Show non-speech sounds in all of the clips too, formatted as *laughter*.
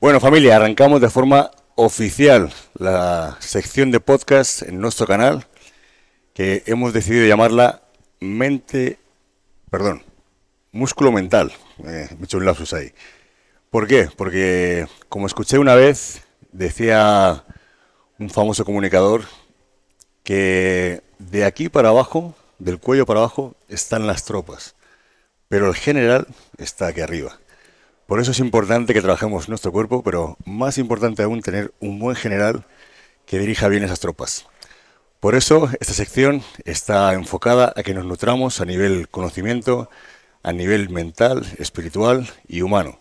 Bueno, familia, arrancamos de forma oficial la sección de podcast en nuestro canal que hemos decidido llamarla mente, perdón, músculo mental. me he hecho un ahí. ¿Por qué? Porque como escuché una vez, decía un famoso comunicador que de aquí para abajo, del cuello para abajo, están las tropas, pero el general está aquí arriba. Por eso es importante que trabajemos nuestro cuerpo, pero más importante aún tener un buen general que dirija bien esas tropas. Por eso esta sección está enfocada a que nos nutramos a nivel conocimiento, a nivel mental, espiritual y humano.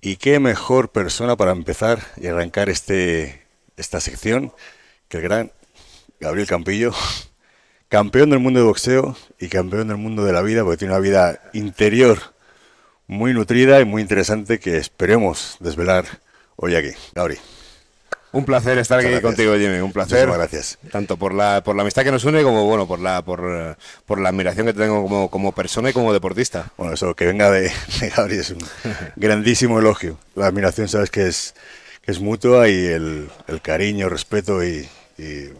Y qué mejor persona para empezar y arrancar este, esta sección que el gran Gabriel Campillo, campeón del mundo de boxeo y campeón del mundo de la vida, porque tiene una vida interior muy nutrida y muy interesante que esperemos desvelar hoy aquí. Gabri. Un placer estar aquí contigo, Jimmy. Un placer. Muchas gracias. Tanto por la, por la amistad que nos une como bueno, por la, por, la admiración que tengo como, persona y como deportista. Bueno, eso que venga de, de Gabri es un grandísimo elogio. La admiración, sabes que es, que es mutua y el, cariño, respeto y, eh,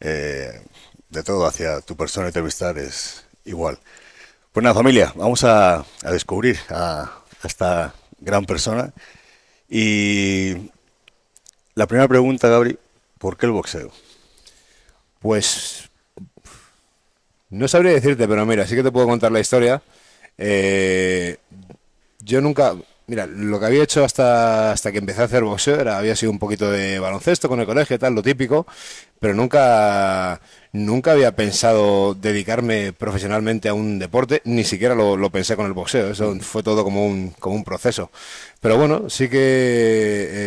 eh, de todo hacia tu persona y te es igual. Pues nada, familia, vamos a, descubrir a, esta gran persona. Y la primera pregunta, Gabri, ¿por qué el boxeo? Pues no sabría decirte, pero mira, sí que te puedo contar la historia. Eh, yo nunca, Mira, lo que había hecho hasta, hasta que empecé a hacer boxeo era, había sido un poquito de baloncesto con el colegio, y tal, lo típico, pero nunca, nunca había pensado dedicarme profesionalmente a un deporte, ni siquiera lo, pensé con el boxeo, eso fue todo como un, como un proceso. Pero bueno, sí que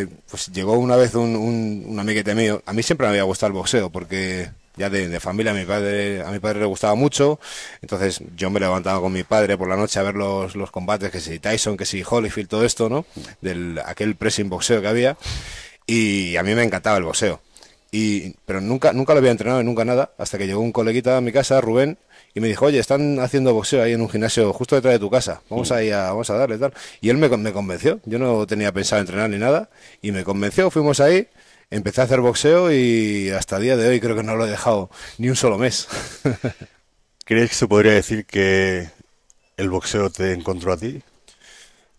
eh, pues llegó una vez un, un, un amiguete mío, a mí siempre me había gustado el boxeo, porque ya de, familia, a mi padre, a mi padre le gustaba mucho, entonces yo me levantaba con mi padre por la noche a ver los, los combates, que si Tyson, que si Holyfield, todo esto, ¿no? Del aquel pressing boxeo que había, y a mí me encantaba el boxeo. Y, pero nunca, nunca lo había entrenado y nunca nada, hasta que llegó un coleguita a mi casa, Rubén, y me dijo, oye, están haciendo boxeo ahí en un gimnasio justo detrás de tu casa, vamos ahí a, vamos a darle tal. Y él me, me convenció, yo no tenía pensado entrenar ni nada, y me convenció, fuimos ahí, empecé a hacer boxeo y hasta el día de hoy creo que no lo he dejado ni un solo mes. *laughs* ¿Crees que se podría decir que el boxeo te encontró a ti?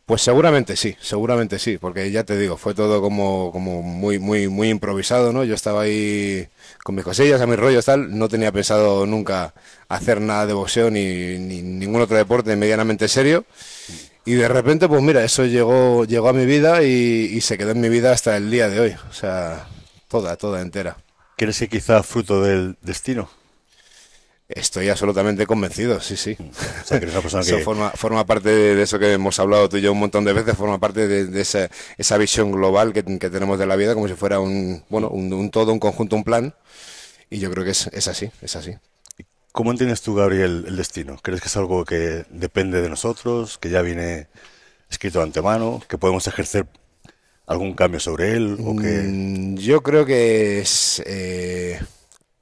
Pues seguramente sí, seguramente sí, porque ya te digo, fue todo como, como muy, muy, muy improvisado, ¿no? Yo estaba ahí con mis cosillas, a mis rollos, tal, no tenía pensado nunca hacer nada de boxeo ni, ni ningún otro deporte medianamente serio. Y de repente, pues mira, eso llegó, llegó a mi vida y, se quedó en mi vida hasta el día de hoy. O sea, toda, toda entera. ¿Crees que quizá fruto del destino? Estoy absolutamente convencido, sí, sí. Mm. O sea, *laughs* que forma, forma parte de eso que hemos hablado tú y yo un montón de veces, forma parte de, esa, visión global que, tenemos de la vida como si fuera un, bueno, un todo, un conjunto, un plan. Y yo creo que es, es así, es así. ¿Cómo entiendes tú, Gabriel, el destino? ¿Crees que es algo que depende de nosotros, que ya viene escrito de antemano, que podemos ejercer algún cambio sobre él? O mm, Yo creo que es, eh,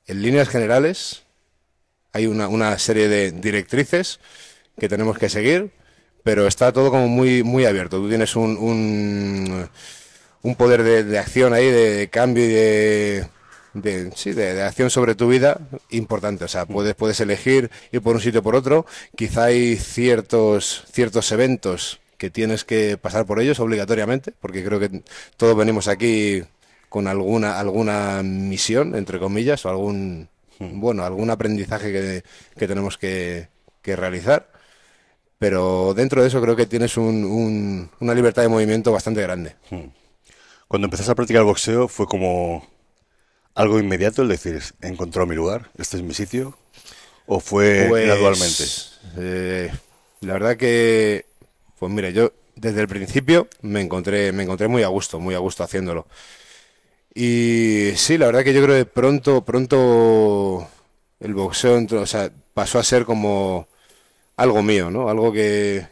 en líneas generales hay una, serie de directrices que tenemos que seguir, pero está todo como muy, muy abierto. Tú tienes un, un, poder de acción ahí, de cambio y de de, sí, de, acción sobre tu vida importante. O sea, mm. puedes, puedes elegir ir por un sitio o por otro. Quizá hay ciertos, ciertos eventos que tienes que pasar por ellos obligatoriamente, porque creo que todos venimos aquí con alguna, alguna misión, entre comillas, o algún, mm. bueno, algún aprendizaje que, tenemos que, realizar pero dentro de eso creo que tienes una libertad de movimiento bastante grande. Mm. Cuando empezaste a practicar boxeo fue como algo inmediato, es decir, encontró mi lugar, este es mi sitio, o fue pues, gradualmente? Eh, la verdad que, pues mira, yo desde el principio me encontré, me encontré muy a gusto, muy a gusto haciéndolo. Y sí, la verdad que yo creo que pronto, pronto el boxeo o sea, pasó a ser como algo mío, ¿no? Algo que,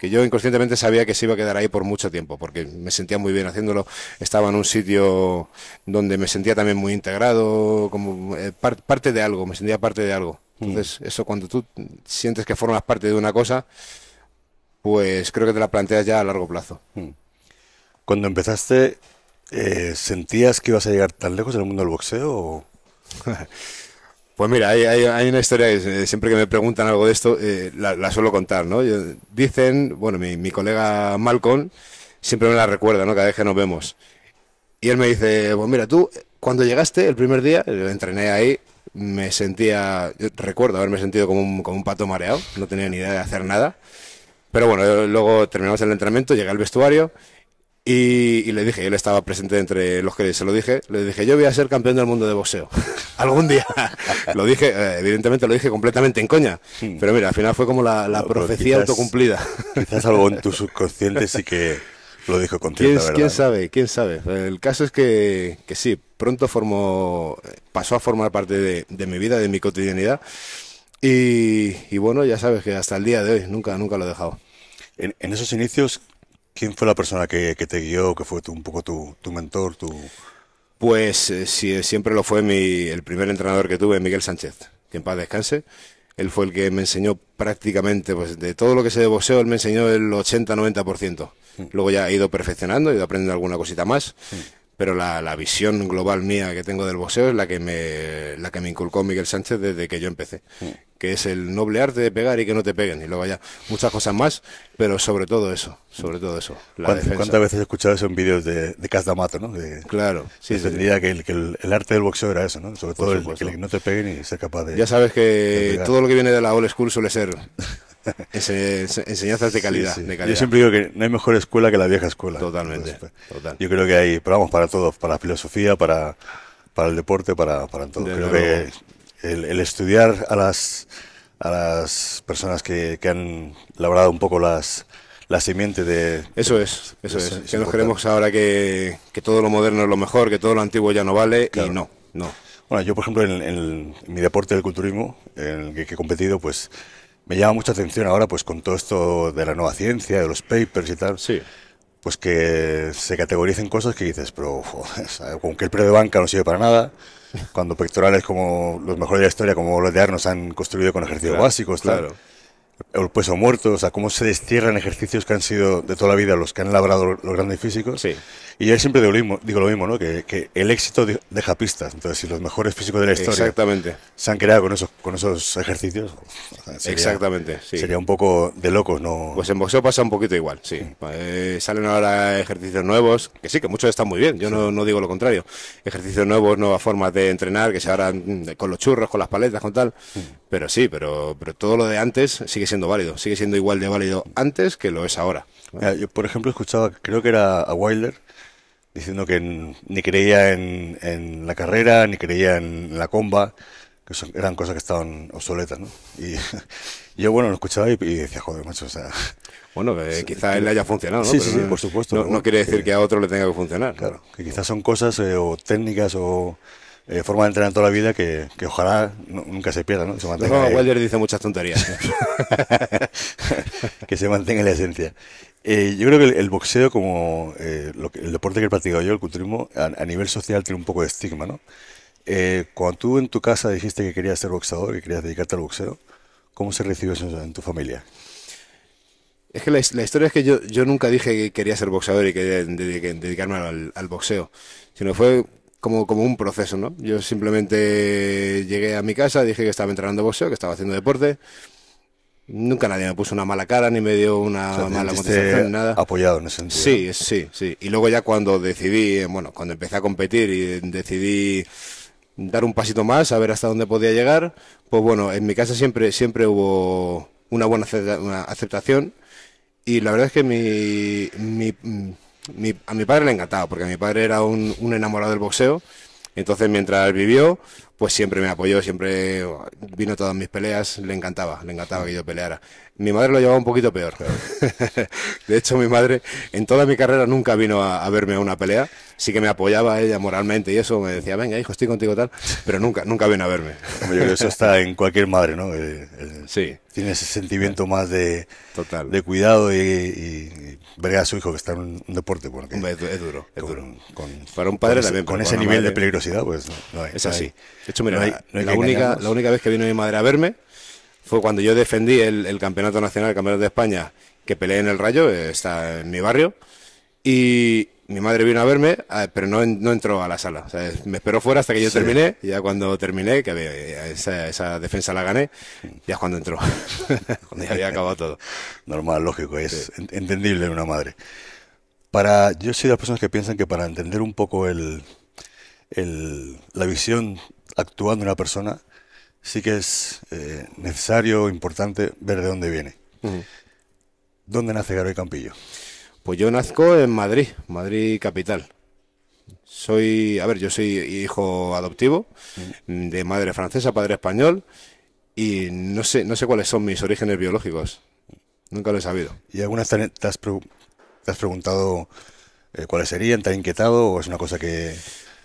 que yo inconscientemente sabía que se iba a quedar ahí por mucho tiempo, porque me sentía muy bien haciéndolo. Estaba en un sitio donde me sentía también muy integrado, como eh, parte de algo, me sentía parte de algo. Mm. Entonces, eso cuando tú sientes que formas parte de una cosa, pues creo que te la planteas ya a largo plazo. Mm. Cuando empezaste, eh, ¿sentías que ibas a llegar tan lejos en el mundo del boxeo? *laughs* Pues mira, hay, una historia que eh, siempre que me preguntan algo de esto, eh, la, suelo contar, ¿no? dicen, bueno, mi, colega Malcolm siempre me la recuerda, ¿no? Cada vez que nos vemos. Y él me dice, bueno, pues mira, tú, cuando llegaste el primer día, entrené ahí, me sentía, recuerdo haberme sentido como como un pato mareado, no tenía ni idea de hacer nada. Pero bueno, luego terminamos el entrenamiento, llegué al vestuario y, le dije, él estaba presente entre los que se lo dije, le dije, yo voy a ser campeón del mundo de boxeo, *laughs* algún día. *laughs* lo dije, eh, evidentemente lo dije completamente en coña, hmm. pero mira, al final fue como la, profecía autocumplida. *laughs* quizás algo en tu subconsciente sí que lo dijo con ¿Quién, sabe? ¿Quién sabe? El caso es que, sí, pronto formó, pasó a formar parte de, mi vida, de mi cotidianidad, y, bueno, ya sabes que hasta el día de hoy nunca, nunca lo he dejado. en esos inicios, ¿Quién fue la persona que, que te guió, que fue un poco tu, mentor, tu...? Pues eh, eh, siempre lo fue mi, el primer entrenador que tuve, Miguel Sánchez, que en paz descanse. Él fue el que me enseñó prácticamente, pues de todo lo que sé de boxeo, él me enseñó el 80-90%. Mm. Luego ya he ido perfeccionando, he ido aprendiendo alguna cosita más. Mm pero la, la, visión global mía que tengo del boxeo es la que me, la que me inculcó Miguel Sánchez desde que yo empecé, mm. que es el noble arte de pegar y que no te peguen, y luego ya muchas cosas más, pero sobre todo eso, sobre todo eso. ¿Cuántas, veces he escuchado eso en vídeos de, de Cas no? claro. Sí, sí, Que, el, que el, arte del boxeo era eso, ¿no? Sobre todo el, que, que no te peguen y ser capaz de... Ya sabes que todo lo que viene de la old school suele ser *laughs* *laughs* Ese, enseñanzas de calidad, Yo siempre digo que no hay mejor escuela que la vieja escuela. Totalmente. Pues, yo creo que hay, pero vamos, para todo, para la filosofía, para, para el deporte, para, para todo. creo que el, estudiar a las, a las personas que, que han labrado un poco las, la simiente de... Eso es, eso es. que nos creemos ahora que, que, todo lo moderno es lo mejor, que todo lo antiguo ya no vale, y no, no. Bueno, yo por ejemplo en, mi deporte del culturismo, en el que, he competido, pues me llama mucha atención ahora, pues con todo esto de la nueva ciencia, de los papers y tal. Pues que se categoricen cosas que dices, pero *laughs* con que el pre de banca no sirve para nada, cuando pectorales como los mejores de la historia, como los de Arnos, han construido con ejercicios básicos, Claro. El peso muerto, o sea, cómo se destierran ejercicios que han sido de toda la vida los que han elaborado los grandes físicos. Y yo siempre digo lo mismo, digo lo mismo ¿no? Que, el éxito deja pistas. Entonces, si los mejores físicos de la historia Exactamente. se han creado con esos, con esos ejercicios, sería, Exactamente, sería un poco de locos, ¿no? Pues en boxeo pasa un poquito igual, sí. Eh, salen ahora ejercicios nuevos, que sí, que muchos están muy bien, yo no, digo lo contrario. Ejercicios nuevos, nuevas formas de entrenar, que se harán mm, con los churros, con las paletas, con tal. Pero sí, pero, pero todo lo de antes sigue siendo válido, sigue siendo igual de válido antes que lo es ahora. yo, por ejemplo, escuchaba, creo que era a Wilder, diciendo que ni creía en, la carrera, ni creía en la comba, que eran cosas que estaban obsoletas, ¿no? Y *laughs* yo, bueno, lo escuchaba y, decía, joder, macho, o sea... *laughs* Bueno, *laughs* quizás él le haya funcionado, ¿no? Sí, sí, por supuesto. No, quiere decir eh, que, a otro le tenga que funcionar. Claro, que quizás son cosas eh, o técnicas o eh, formas de entrenar toda la vida que, ojalá nunca se pierdan, ¿no? no, dice muchas tonterías. que se mantenga la esencia. Eh, yo creo que el, boxeo, como eh, el deporte que he practicado yo, el culturismo, a, nivel social tiene un poco de estigma, ¿no? Eh, cuando tú en tu casa dijiste que querías ser boxeador, que querías dedicarte al boxeo, ¿cómo se recibió eso en tu familia? Es que la, historia es que yo, nunca dije que quería ser boxeador y que dedicarme al, boxeo, sino fue como, un proceso, ¿no? Yo simplemente llegué a mi casa, dije que estaba entrenando boxeo, que estaba haciendo deporte, Nunca nadie me puso una mala cara ni me dio una mala contestación, nada. Apoyado en ese sentido. Sí, sí, sí. Y luego ya cuando decidí, eh, bueno, cuando empecé a competir y decidí dar un pasito más, a ver hasta dónde podía llegar, pues bueno, en mi casa siempre, siempre hubo una buena aceptación y la verdad es que mi, mi, a mi padre le encantaba, porque mi padre era un, un enamorado del boxeo, entonces mientras vivió, pues siempre me apoyó, siempre oh, vino a todas mis peleas, le encantaba, le encantaba que yo peleara. Mi madre lo llevaba un poquito peor. *laughs* de hecho, mi madre en toda mi carrera nunca vino a, verme a una pelea, sí que me apoyaba ella moralmente y eso, me decía, venga hijo, estoy contigo tal, pero nunca, nunca vino a verme. eso está en cualquier madre, ¿no? Eh, eh, sí. Tiene ese sentimiento más de, Total. de cuidado y, ver a su hijo que está en un, deporte. porque es, duro, es duro. Con, Para un padre también. Con ese nivel de peligrosidad, pues no, Es así. De hecho, mira, la, única, la única vez que vino mi madre a verme fue cuando yo defendí el, campeonato nacional, el campeonato de España, que peleé en el Rayo, eh, está en mi barrio, y mi madre vino a verme, ah, pero no, entró a la sala. O sea, me esperó fuera hasta que yo terminé, y ya cuando terminé, que esa, defensa la gané, ya es cuando entró, *laughs* cuando ya había acabado todo. Normal, lógico, es entendible entendible una madre. Para, yo soy de las personas que piensan que para entender un poco el, el, la visión actuando una persona, sí que es eh, necesario, importante ver de dónde viene. ¿Dónde nace Garoy Campillo? Pues yo nazco en Madrid, Madrid capital. Soy, a ver, yo soy hijo adoptivo de madre francesa, padre español y no sé, no sé cuáles son mis orígenes biológicos. Nunca lo he sabido. ¿Y algunas te, has, preguntado eh, cuáles serían? ¿Te ha inquietado o es una cosa que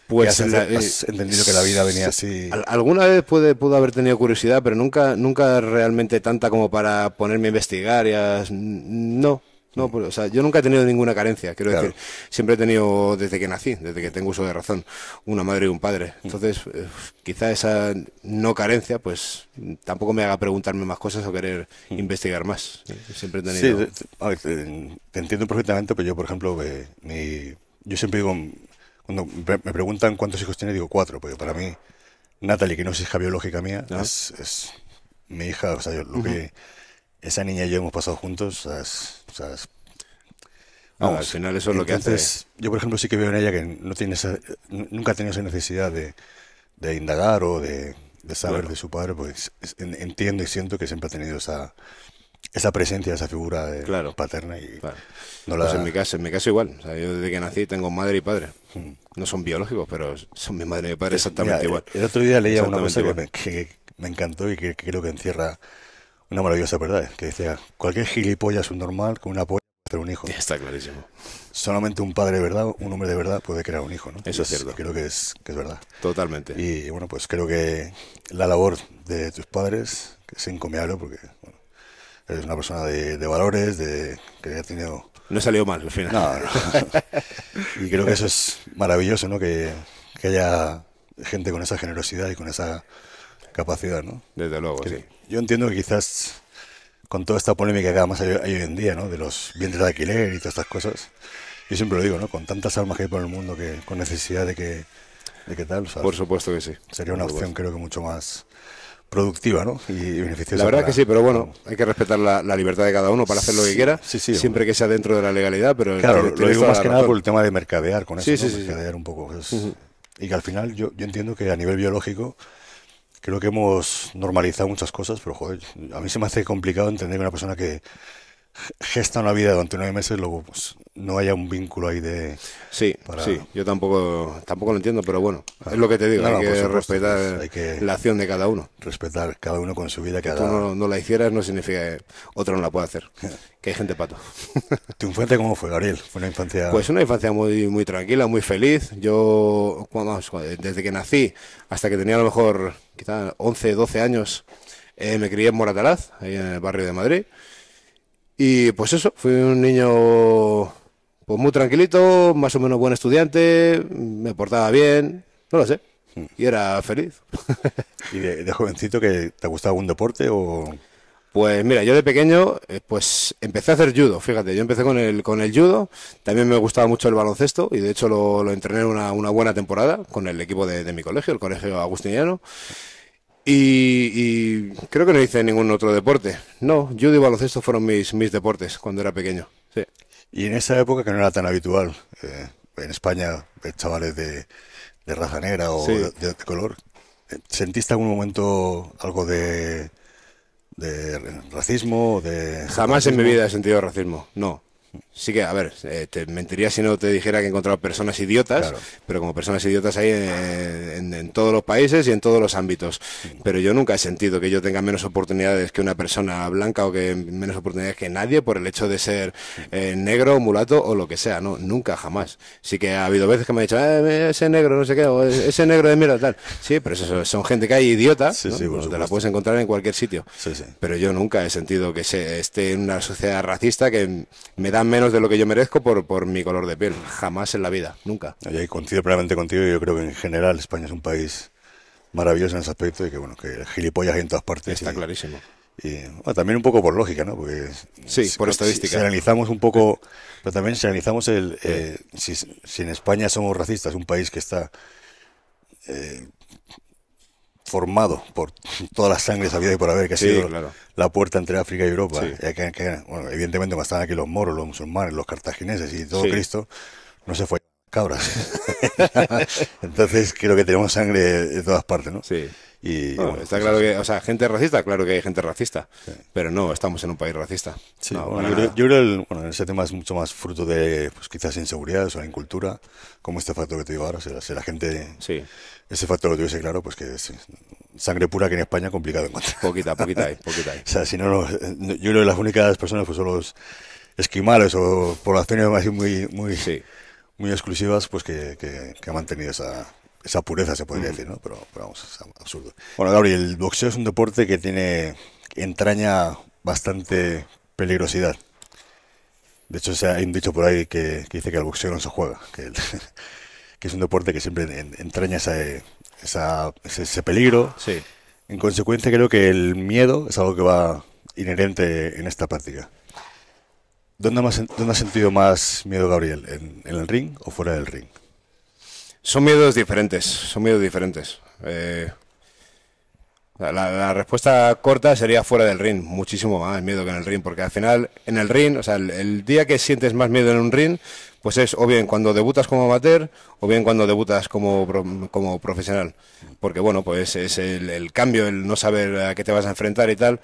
pues has, entendido que la vida venía así. Alguna vez puede, pudo haber tenido curiosidad, pero nunca, nunca realmente tanta como para ponerme a investigar. no, no, mm. pues, o sea, yo nunca he tenido ninguna carencia, quiero decir. Siempre he tenido, desde que nací, desde que tengo uso de razón, una madre y un padre. Mm. Entonces, eh, quizá esa no carencia, pues tampoco me haga preguntarme más cosas o querer mm. investigar más. Siempre he tenido. te, entiendo perfectamente, pero yo, por ejemplo, eh, yo siempre digo, cuando me preguntan cuántos hijos tiene, digo cuatro, porque para mí, Natalie, que no es hija biológica mía, es, mi hija, o sea, lo que esa niña y yo hemos pasado juntos, o sea, es, ah, al final eso es lo que haces. Yo, por ejemplo, sí que veo en ella que no tiene nunca ha tenido esa necesidad de, indagar o de, saber de su padre, pues entiendo y siento que siempre ha tenido esa esa presencia, esa figura de paterna. Y no pues la... en, mi caso, en mi caso igual. yo desde que nací tengo madre y padre. Hmm. No son biológicos, pero son mi madre y mi padre exactamente igual. El otro día leía una cosa que me, encantó y que, creo que encierra una maravillosa verdad. Que decía, cualquier gilipollas un normal con una polla puede un hijo. *laughs* Está clarísimo. Solamente un padre de verdad, un hombre de verdad puede crear un hijo, ¿no? Eso es, cierto. Creo que es, que es verdad. Totalmente. Y bueno, pues creo que la labor de tus padres es encomiable porque es una persona de, valores, de que ha tenido... No salió mal al final. *laughs* y creo que eso es maravilloso, ¿no? Que, haya gente con esa generosidad y con esa capacidad, ¿no? Desde luego, sí. Yo entiendo que quizás con toda esta polémica que además hay, hoy en día, ¿no? De los vientres de alquiler y todas estas cosas. Yo siempre lo digo, ¿no? Con tantas armas que hay por el mundo que con necesidad de que, tal. Por supuesto que sí. Sería una opción creo que mucho más productiva ¿no? y beneficiosa. La verdad que sí, pero bueno, hay que respetar la, libertad de cada uno para hacer lo que quiera, siempre que sea dentro de la legalidad. pero Claro, lo, digo más que nada por el tema de mercadear con eso, mercadear un poco. Pues, y que al final yo, yo entiendo que a nivel biológico creo que hemos normalizado muchas cosas, pero joder, a mí se me hace complicado entender que una persona que gesta una vida durante nueve meses, luego pues, no haya un vínculo ahí de... Sí, sí, yo tampoco, tampoco lo entiendo, pero bueno, ah. es lo que te digo, hay, que respetar la acción de cada uno. Respetar cada uno con su vida. Que tú no, la hicieras no significa que otro no la pueda hacer, que hay gente pato. *laughs* ¿Tu infancia cómo fue, Gabriel? ¿Fue una infancia...? Pues una infancia muy, muy tranquila, muy feliz. Yo, desde que nací hasta que tenía a lo mejor quizás 11, 12 años, eh, me crié en Moratalaz, ahí en el barrio de Madrid. Y pues eso, fui un niño pues muy tranquilito, más o menos buen estudiante, me portaba bien, no lo sé. Hmm. Y era feliz. *laughs* ¿Y de, jovencito que te gustaba algún deporte o...? Pues mira, yo de pequeño eh, pues empecé a hacer judo, fíjate, yo empecé con el, con el judo, también me gustaba mucho el baloncesto y de hecho lo, entrené una, una, buena temporada con el equipo de, mi colegio, el colegio agustiniano. Y, creo que no hice ningún otro deporte. No, judo y baloncesto fueron mis, mis deportes cuando era pequeño. Sí. Y en esa época que no era tan habitual, eh, en España, eh, chavales de, raza negra o de, color, eh, ¿sentiste algún momento algo de, racismo? De Jamás en mi vida he sentido racismo, no sí que, a ver, eh, te mentiría si no te dijera que he encontrado personas idiotas, pero como personas idiotas hay en, todos los países y en todos los ámbitos. Mm. Pero yo nunca he sentido que yo tenga menos oportunidades que una persona blanca o que menos oportunidades que nadie por el hecho de ser mm. eh, negro, mulato o lo que sea, no, nunca, jamás. Sí que ha habido veces que me han dicho, eh, ese negro, no sé qué, o ese negro de mierda, tal. Sí, pero eso, son gente que hay idiota, te la puedes encontrar en cualquier sitio. Sí, pero yo nunca he sentido que esté en una sociedad racista que me da menos de lo que yo merezco por, mi color de piel. Jamás en la vida, nunca. Y coincido plenamente contigo. Yo creo que en general España es un país maravilloso en ese aspecto y que, bueno, que gilipollas hay en todas partes. Está clarísimo. Y, también un poco por lógica, ¿no? Porque sí, por estadística. Si, analizamos un poco, pero también si analizamos el, eh, si, en España somos racistas, un país que está eh, formado por todas las sangres sabida y por haber, que ha sido la puerta entre África y Europa. evidentemente, cuando estaban aquí los moros, los musulmanes, los cartagineses y todo Cristo, no se fue cabras. *laughs* Entonces, creo que tenemos sangre de todas partes, ¿no? Y, está claro que, o sea, gente racista, claro que hay gente racista, pero no, estamos en un país racista. yo, creo, bueno, ese tema es mucho más fruto de, pues, quizás inseguridades o la incultura, como este factor que te digo ahora, si la gente ese factor lo tuviese claro, pues que es sangre pura que en España complicado encontrar. Poquita, poquita hay, *laughs* poquita hay. yo creo que las únicas personas pues, son los esquimales o poblaciones muy, muy, muy exclusivas pues que, que, han mantenido esa, pureza, se podría mm. decir, ¿no? Pero, vamos, es absurdo. Bueno, Gabriel, el boxeo es un deporte que tiene, entraña bastante peligrosidad. De hecho, hay un dicho por ahí que, dice que el boxeo no se juega, que *laughs* que es un deporte que siempre entraña ese, peligro. En consecuencia, creo que el miedo es algo que va inherente en esta práctica. ¿Dónde, has sentido más miedo, Gabriel? ¿En, el ring o fuera del ring? Son miedos diferentes, son miedos diferentes. Eh, la, respuesta corta sería fuera del ring, muchísimo más miedo que en el ring, porque al final, en el ring, o sea, el, el día que sientes más miedo en un ring pues es o bien cuando debutas como amateur o bien cuando debutas como, como profesional. Porque bueno, pues es el, el cambio, el no saber a qué te vas a enfrentar y tal.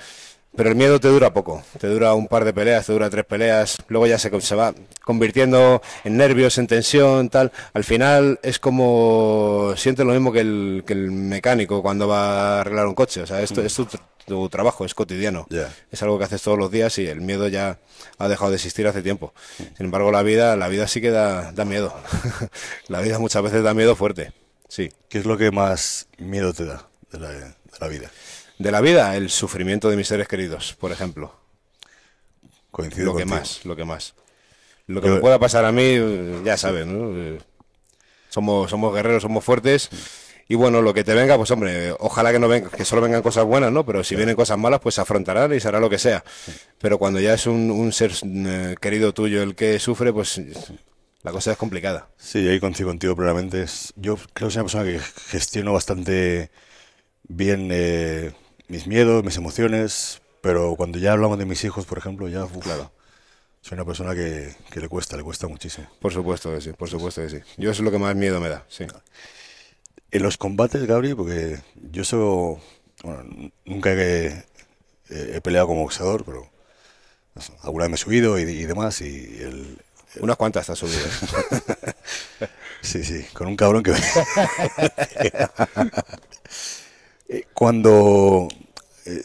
Pero el miedo te dura poco, te dura un par de peleas, te dura tres peleas, luego ya se, se va convirtiendo en nervios, en tensión, tal. Al final es como sientes lo mismo que el, mecánico cuando va a arreglar un coche, o sea, esto es tu, trabajo, es cotidiano, es algo que haces todos los días y el miedo ya ha dejado de existir hace tiempo. Sin embargo, la vida, la vida sí que da, miedo, *laughs* la vida muchas veces da miedo fuerte, sí. ¿Qué es lo que más miedo te da de la vida? de la vida, el sufrimiento de mis seres queridos, por ejemplo. Coincido lo que más, lo que más. Lo que me pueda pasar a mí, ya sabes, ¿no? Eh, somos, somos guerreros, somos fuertes. Y bueno, lo que te venga, pues hombre, ojalá que no venga, que solo vengan cosas buenas, ¿no? Pero si vienen cosas malas, pues se afrontarán y será lo que sea. Pero cuando ya es un, ser eh, querido tuyo el que sufre, pues la cosa es complicada. Sí, ahí coincido contigo probablemente Yo creo que soy una persona que gestiono bastante bien eh, mis miedos, mis emociones, pero cuando ya hablamos de mis hijos, por ejemplo, ya, claro. Soy una persona que, le cuesta, le cuesta muchísimo. Por supuesto que sí, por supuesto que sí. Yo eso es lo que más miedo me da, sí. En los combates, Gabri, porque yo soy, bueno, nunca he, he, peleado como boxeador, pero alguna vez me he subido y, demás, y Unas cuantas te subido. *laughs* sí, sí, con un cabrón que... *laughs* Eh, cuando eh,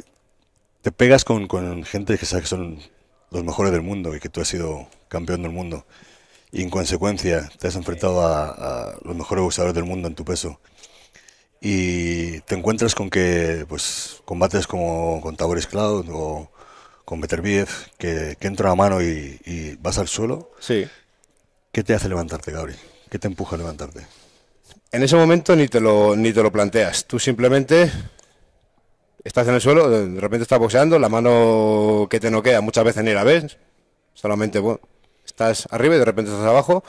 te pegas con, gente que sabe que son los mejores del mundo y que tú has sido campeón del mundo y en consecuencia te has enfrentado a, los mejores boxeadores del mundo en tu peso y te encuentras con que pues combates como con Taboris Cloud o con Beterbiev que, que entra a mano y, vas al suelo ¿qué te hace levantarte Gabriel? ¿qué te empuja a levantarte? En ese momento ni te lo, ni te lo planteas. Tú simplemente estás en el suelo, de repente estás boxeando, la mano que te noquea muchas veces ni la ves. Solamente estás arriba y de repente estás abajo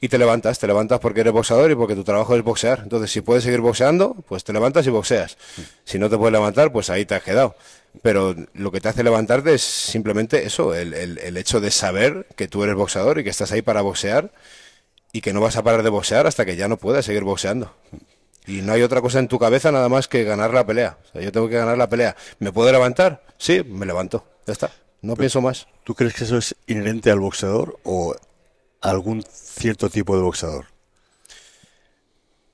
y te levantas, te levantas porque eres boxeador y porque tu trabajo es boxear. Entonces, si puedes seguir boxeando, pues te levantas y boxeas. Mm. Si no te puedes levantar, pues ahí te has quedado. Pero lo que te hace levantarte es simplemente eso, el, el hecho de saber que tú eres boxeador y que estás ahí para boxear y que no vas a parar de boxear hasta que ya no puedas seguir boxeando. Y no hay otra cosa en tu cabeza nada más que ganar la pelea. yo tengo que ganar la pelea. ¿Me puedo levantar? Sí, me levanto. Ya está. No pienso más. ¿Tú crees que eso es inherente al boxeador o algún cierto tipo de boxeador?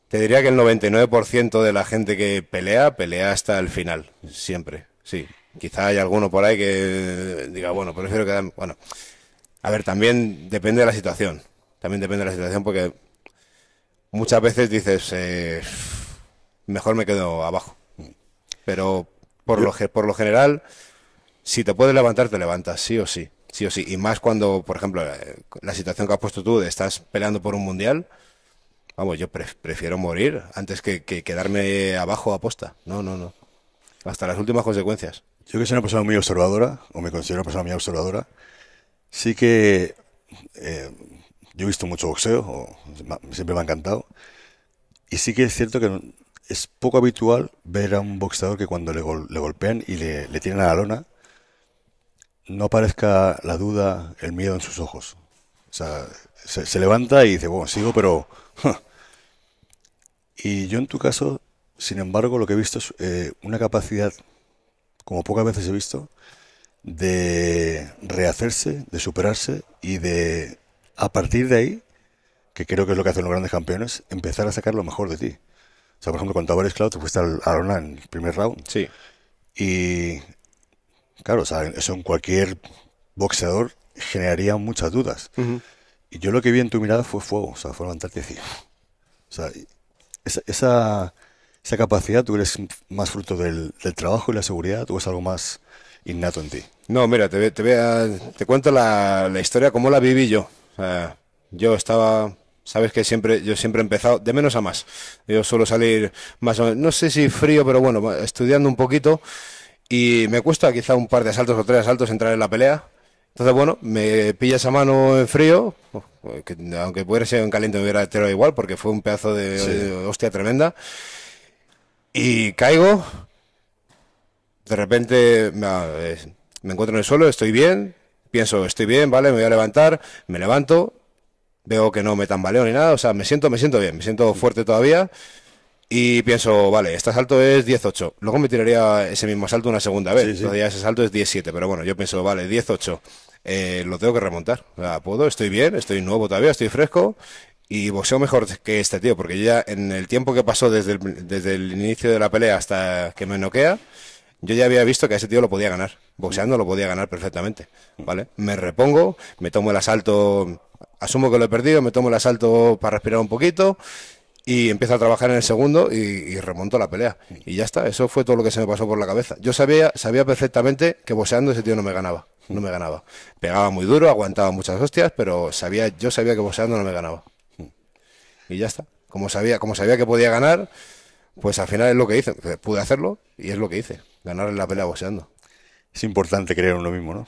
Te diría que el 99% de la gente que pelea, pelea hasta el final. Siempre. Sí. Quizá hay alguno por ahí que diga, bueno, prefiero quedarme. Bueno. A ver, también depende de la situación. También depende de la situación porque muchas veces dices, eh, mejor me quedo abajo. Pero por lo, por lo general, si te puedes levantar, te levantas, sí o sí. Sí o sí. Y más cuando, por ejemplo, eh, la, situación que has puesto tú de estás peleando por un mundial. Vamos, yo prefiero morir antes que, quedarme abajo aposta No, no, no. Hasta las últimas consecuencias. Yo que soy una persona muy observadora, o me considero una persona muy observadora, sí que eh, yo he visto mucho boxeo, siempre me ha encantado. Y sí que es cierto que es poco habitual ver a un boxeador que cuando le, golpean y le, le tienen a la lona, no aparezca la duda, el miedo en sus ojos. O sea, se, levanta y dice, bueno, sigo, pero... y yo en tu caso, sin embargo, lo que he visto es eh, una capacidad, como pocas veces he visto, de rehacerse, de superarse y de a partir de ahí, que creo que es lo que hacen los grandes campeones, empezar a sacar lo mejor de ti. O sea, por ejemplo, con Tavares Cloud te fuiste al Arona en el primer round. Sí. Y claro, o sea, eso en cualquier boxeador generaría muchas dudas. Y yo lo que vi en tu mirada fue fuego, o sea, fue levantarte y O sea, esa, capacidad, ¿tú eres más fruto del, trabajo y la seguridad o es algo más innato en ti? No, mira, te, te, te cuento la, la historia, como la viví yo yo estaba Sabes que siempre, yo siempre he empezado de menos a más. Yo suelo salir más o menos, no sé si frío, pero bueno, estudiando un poquito y me cuesta quizá un par de saltos o tres saltos... entrar en la pelea. Entonces, bueno, me pilla esa mano en frío, pues, aunque pudiera ser en caliente me hubiera tirado igual, porque fue un pedazo de, hostia tremenda. Y caigo, de repente me, eh, me encuentro en el suelo, estoy bien, pienso, estoy bien, vale, me voy a levantar, me levanto, veo que no me tambaleo ni nada, o sea, me siento, me siento bien, me siento fuerte todavía y pienso, vale, este salto es 18 luego me tiraría ese mismo salto una segunda vez, entonces ese salto es 17, pero bueno, yo pienso, vale, 18 Eh, lo tengo que remontar. O sea, puedo, estoy bien, estoy nuevo todavía, estoy fresco y boxeo mejor que este tío, porque ya en el tiempo que pasó desde el, desde el inicio de la pelea hasta que me noquea, yo ya había visto que a ese tío lo podía ganar boxeando lo podía ganar perfectamente, ¿vale? Me repongo, me tomo el asalto, asumo que lo he perdido, me tomo el asalto para respirar un poquito y empiezo a trabajar en el segundo y, remonto la pelea. Y ya está, eso fue todo lo que se me pasó por la cabeza. Yo sabía, sabía perfectamente que boxeando ese tío no me ganaba, no me ganaba. Pegaba muy duro, aguantaba muchas hostias, pero sabía, yo sabía que boxeando no me ganaba. Y ya está. Como sabía, como sabía que podía ganar, pues al final es lo que hice. Pude hacerlo y es lo que hice, ganar en la pelea boxeando es importante creer en uno mismo, ¿no?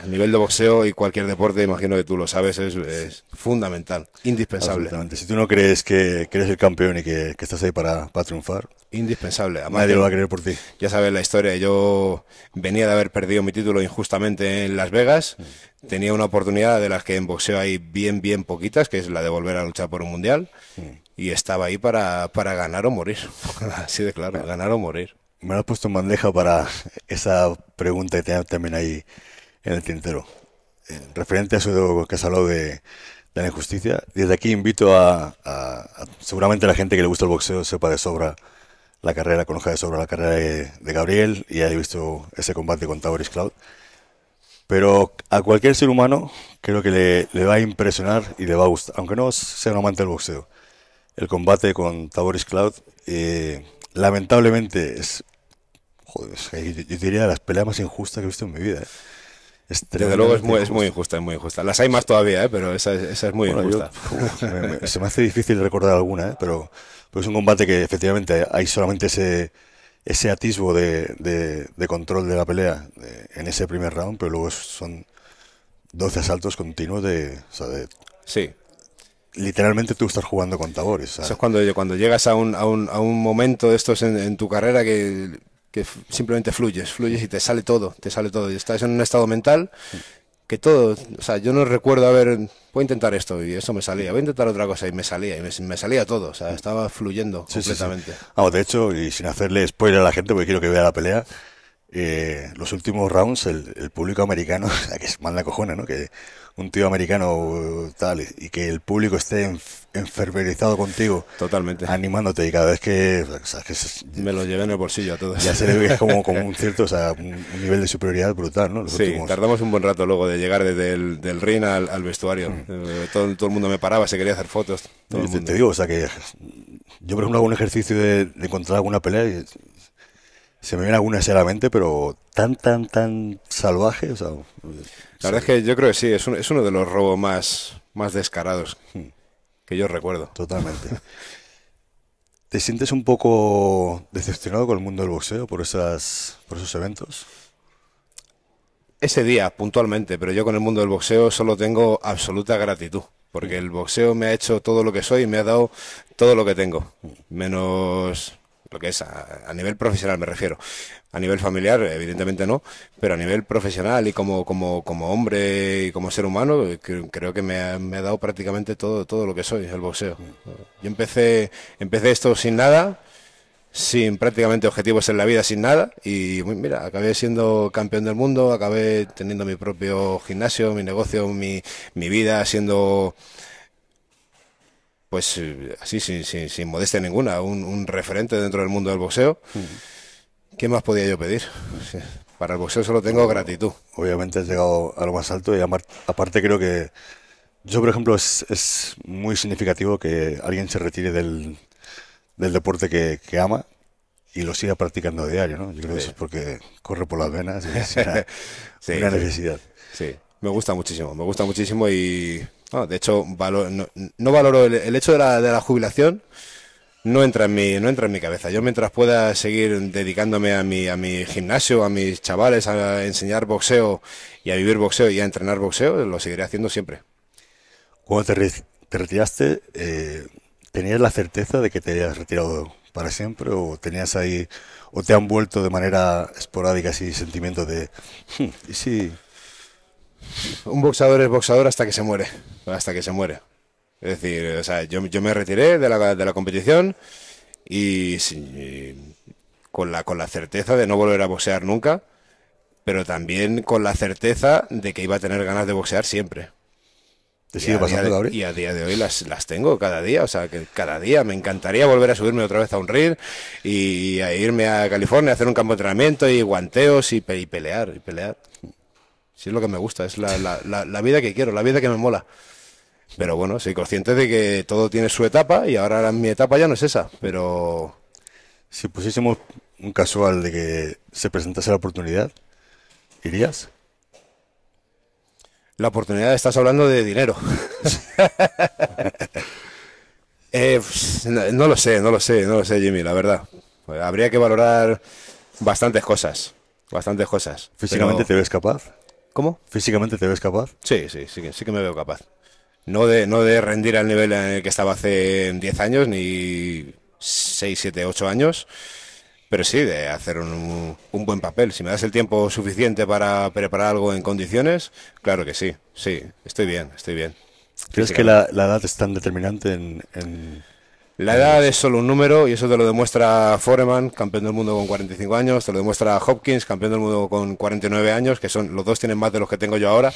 A nivel de boxeo y cualquier deporte, imagino que tú lo sabes, es, fundamental, indispensable. Si tú no crees que, eres el campeón y que, estás ahí para, triunfar, indispensable. Nadie lo va a creer por ti. Ya sabes la historia. Yo venía de haber perdido mi título injustamente en Las Vegas. Mm. Tenía una oportunidad de las que en boxeo hay bien, bien poquitas, que es la de volver a luchar por un mundial. Mm. Y estaba ahí para, para ganar o morir. *laughs* Así de claro, ganar o morir me lo has puesto en bandeja para esa pregunta que tenía también ahí en el tintero. Eh, referente a eso que has hablado de, la injusticia, desde aquí invito a, seguramente la gente que le gusta el boxeo sepa de sobra la carrera, conozca de sobra la carrera de, Gabriel y haya visto ese combate con Taboris Cloud. Pero a cualquier ser humano creo que le, va a impresionar y le va a gustar, aunque no sea un amante del boxeo. El combate con Taboris Cloud, eh, lamentablemente, es Joder, yo diría las peleas más injustas que he visto en mi vida. ¿eh? Desde luego es muy, es muy, injusta, es muy injusta. Las hay más todavía, ¿eh? pero esa, esa, es muy injusta. *laughs* se me hace difícil recordar alguna, ¿eh? pero, es un combate que efectivamente hay solamente ese, ese atisbo de, control de la pelea en ese primer round, pero luego son 12 asaltos continuos de... O sí. Literalmente tú estás jugando con tabores. Eso es cuando, llegas a un, momento de estos en tu carrera que que simplemente fluyes, fluyes y te sale todo, te sale todo. Y estás en un estado mental que todo, o sea, yo no recuerdo haber, voy a intentar esto y eso me salía, voy a intentar otra cosa y me salía, y me, salía todo, o sea, estaba fluyendo completamente. de hecho, y sin hacerle spoiler a la gente, porque quiero que vea la pelea, eh, los últimos rounds, el, público americano, *laughs* que es mal la cojona, ¿no? Que un tío americano uh, tal, y que el público esté en ...enfermerizado contigo. Totalmente. Animándote y cada vez que... Me lo llevé en el bolsillo a todos. Ya se ve como, como un *laughs* cierto, o sea, un nivel de superioridad brutal, ¿no? tardamos un buen rato luego de llegar desde el del ring al, vestuario. Mm. Eh, todo, el mundo me paraba, se quería hacer fotos. Te, digo, sea, que yo por ejemplo hago un ejercicio de, encontrar alguna pelea y se me viene alguna a la mente, pero tan, tan, tan salvaje. O sea, la verdad es que yo creo que sí, es, es uno de los robos más, más descarados. Mm que yo recuerdo. Totalmente. *laughs* ¿Te sientes un poco decepcionado con el mundo del boxeo por, esas, por esos eventos? Ese día, puntualmente, pero yo con el mundo del boxeo solo tengo absoluta gratitud, porque el boxeo me ha hecho todo lo que soy y me ha dado todo lo que tengo, menos lo que es a, nivel profesional me refiero. A nivel familiar, evidentemente no, pero a nivel profesional y como, como, como hombre y como ser humano, eh, creo que me ha, me ha, dado prácticamente todo, todo lo que soy, el boxeo. Yo empecé, empecé esto sin nada, sin prácticamente objetivos en la vida, sin nada, y mira, acabé siendo campeón del mundo, acabé teniendo mi propio gimnasio, mi negocio, mi, mi vida, siendo pues eh, así, sin, sin, sin modestia ninguna, un, un, referente dentro del mundo del boxeo. ¿Qué más podía yo pedir? Para el boxeo solo tengo gratitud. Obviamente has llegado a lo más alto y aparte creo que yo, por ejemplo, es, es muy significativo que alguien se retire del, del deporte que, ama, y lo siga practicando a diario, ¿no? Yo creo que eso es porque corre por las venas es *laughs* una, necesidad. Sí, me gusta muchísimo, me gusta muchísimo y Ah, de hecho, no, valoro el, hecho de la, jubilación. No entra, en mi, no entra en mi cabeza. Yo mientras pueda seguir dedicándome a mi, a mi gimnasio, a mis chavales, a enseñar boxeo y a vivir boxeo y a entrenar boxeo, lo seguiré haciendo siempre. Cuando te, retiraste, eh, ¿tenías la certeza de que te habías retirado para siempre o tenías ahí o te han vuelto de manera esporádica sin sentimientos de hmm, sí un boxador es boxador hasta que se muere, hasta que se muere. Es decir, yo, me retiré de la, competición y, con, la, con la certeza de no volver a boxear nunca, pero también con la certeza de que iba a tener ganas de boxear siempre. ¿Te sigue pasando, Y a día de hoy las, las tengo cada día, o sea, que cada día me encantaría volver a subirme otra vez a un ring y, a irme a California a hacer un campo de entrenamiento y guanteos y pelear, y pelear. Si es lo que me gusta, es la, vida que quiero, la vida que me mola. Pero bueno, soy consciente de que todo tiene su etapa y ahora mi etapa ya no es esa, pero... Si pusiésemos un casual de que se presentase la oportunidad, ¿irías? La oportunidad, estás hablando de dinero. *laughs* Eh, no, lo sé, no lo sé, no lo sé, Jimmy, la verdad. Habría que valorar bastantes cosas, bastantes cosas. ¿Físicamente te ves capaz? ¿Cómo? ¿Físicamente te ves capaz? Sí, sí, sí, sí que me veo capaz. No de, no de rendir al nivel en el que estaba hace 10 años, ni 6, 7, 8 años, pero sí de hacer un, un, buen papel. Si me das el tiempo suficiente para preparar algo en condiciones, claro que sí, sí, estoy bien, estoy bien. ¿Crees que la, edad es tan determinante en la edad es solo un número y eso te lo demuestra Foreman, campeón del mundo con 45 años, te lo demuestra Hopkins, campeón del mundo con 49 años, que son los dos tienen más de los que tengo yo ahora.